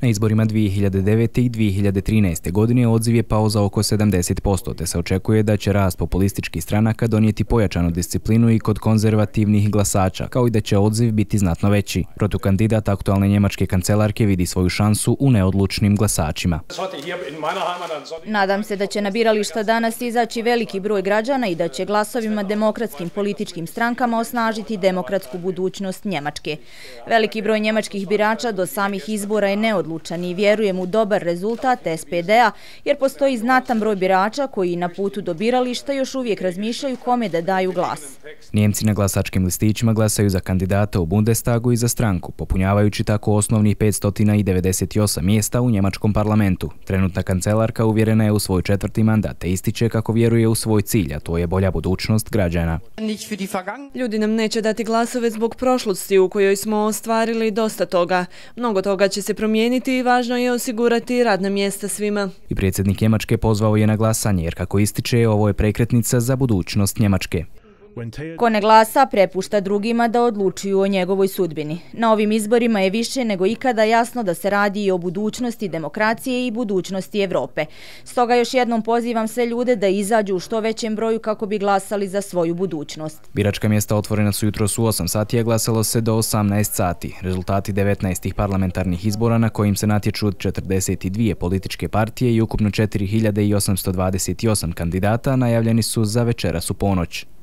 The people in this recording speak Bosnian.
Na izborima 2009. i 2013. godine odziv je pao za oko 70%, te se očekuje da će rast populističkih stranaka donijeti pojačanu disciplinu i kod konzervativnih glasača, kao i da će odziv biti znatno veći. Protukandidat aktualne njemačke kancelarke vidi svoju šansu u neodlučnim glasačima. Nadam se da će na birališta danas izaći veliki broj građana i da će glasovima demokratskim političkim strankama osnažiti demokratsku budućnost Njemačke. Veliki broj njemačkih birača do samih izbora je neodlučno neodlučan i vjerujem u dobar rezultat SPD-a jer postoji znatan broj birača koji na putu do birališta još uvijek razmišljaju kome da daju glas. Njemci na glasačkim listićima glasaju za kandidata u Bundestagu i za stranku, popunjavajući tako osnovnih 598 mjesta u njemačkom parlamentu. Trenutna kancelarka uvjerena je u svoj četvrti mandat te ističe kako vjeruje u svoj cilj, a to je bolja budućnost građana. Ljudi nam neće dati glasove zbog prošlosti u kojoj smo ostvarili dosta toga. Mnogo toga će se promijeniti i važno je osigurati radne mjesta svima. I predsjednik Njemačke pozvao je na glasanje jer kako ističe ovo je prekretnica za budućnost Njemačke. Ko ne glasa, prepušta drugima da odlučuju o njegovoj sudbini. Na ovim izborima je više nego ikada jasno da se radi i o budućnosti demokracije i budućnosti Evrope. Stoga još jednom pozivam sve ljude da izađu u što većem broju kako bi glasali za svoju budućnost. Biračka mjesta otvorena su jutro su 8 sati, a glasalo se do 18 sati. Rezultati 19. parlamentarnih izbora na kojim se natječu od 42 političke partije i ukupno 4828 kandidata najavljeni su za večeras u ponoć.